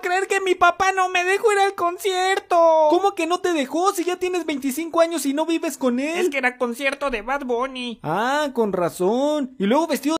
creer que mi papá no me dejó ir al concierto. ¿Cómo que no te dejó si ya tienes 25 años y no vives con él? Es que era concierto de Bad Bunny. Ah, con razón. Y luego vestido